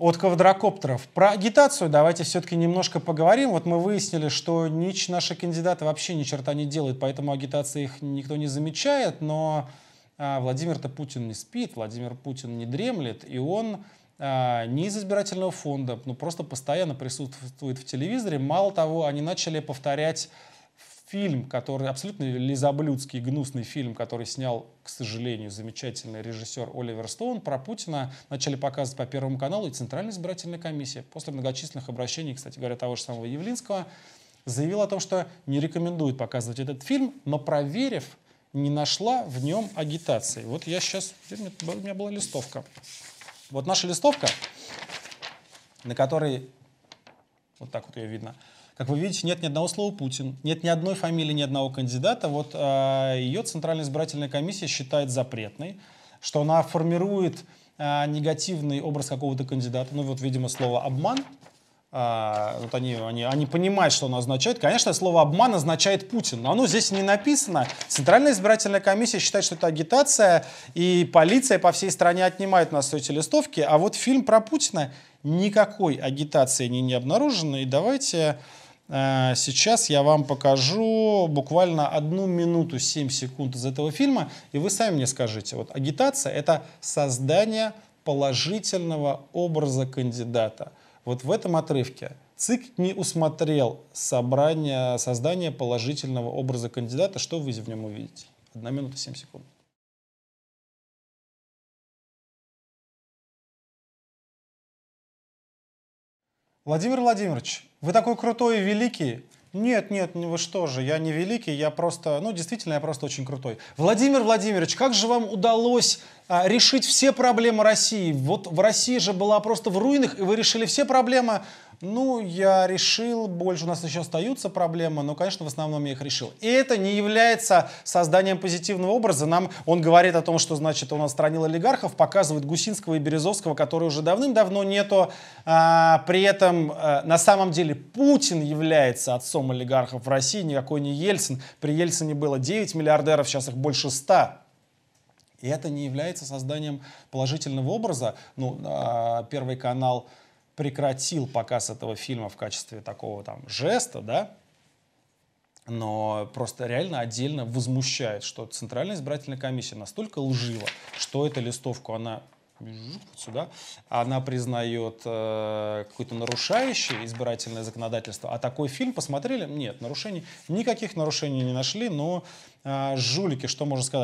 от квадрокоптеров. Про агитацию давайте все-таки немножко поговорим. Вот мы выяснили, что нич наши кандидаты вообще ни черта не делают, поэтому агитации их никто не замечает, но а, Владимир-то Путин не спит, Владимир Путин не дремлет, и он а, не из избирательного фонда, но ну, просто постоянно присутствует в телевизоре. Мало того, они начали повторять фильм, который абсолютно лизоблюдский, гнусный фильм, который снял, к сожалению, замечательный режиссер Оливер Стоун про Путина, начали показывать по Первому каналу и Центральная избирательная комиссия. После многочисленных обращений, кстати говоря, того же самого Явлинского, заявила о том, что не рекомендует показывать этот фильм, но проверив, не нашла в нем агитации. Вот я сейчас... У меня была листовка. Вот наша листовка, на которой... Вот так вот ее видно. Как вы видите, нет ни одного слова Путин, нет ни одной фамилии, ни одного кандидата. Вот а, ее Центральная избирательная комиссия считает запретной, что она формирует а, негативный образ какого-то кандидата. Ну вот, видимо, слово «обман». А, вот они, они, они понимают, что оно означает. Конечно, слово «обман» означает «Путин», но оно здесь не написано. Центральная избирательная комиссия считает, что это агитация, и полиция по всей стране отнимает у нас эти листовки. А вот фильм про Путина никакой агитации не, не обнаружено. И давайте Э, сейчас я вам покажу буквально одну минуту 7 секунд из этого фильма, и вы сами мне скажите. Вот агитация — это создание положительного образа кандидата. Вот в этом отрывке ЦИК не усмотрел собрание, создание положительного образа кандидата. Что вы в нем увидите? Одна минута 7 секунд. Владимир Владимирович, вы такой крутой и великий. Нет, нет, вы что же, я не великий, я просто, ну действительно, я просто очень крутой. Владимир Владимирович, как же вам удалось а, решить все проблемы России? Вот в России же была просто в руинах, и вы решили все проблемы ну, я решил, больше у нас еще остаются проблемы, но, конечно, в основном я их решил. И это не является созданием позитивного образа. Нам он говорит о том, что, значит, он отстранил олигархов, показывает Гусинского и Березовского, которые уже давным-давно нету. А, при этом, а, на самом деле, Путин является отцом олигархов в России, никакой не Ельцин. При Ельцине было 9 миллиардеров, сейчас их больше 100. И это не является созданием положительного образа. Ну, а, Первый канал прекратил показ этого фильма в качестве такого там жеста, да, но просто реально отдельно возмущает, что Центральная избирательная комиссия настолько лжива, что эту листовку она сюда, она признает э, какое-то нарушающее избирательное законодательство, а такой фильм посмотрели, нет, нарушений, никаких нарушений не нашли, но э, жулики, что можно сказать?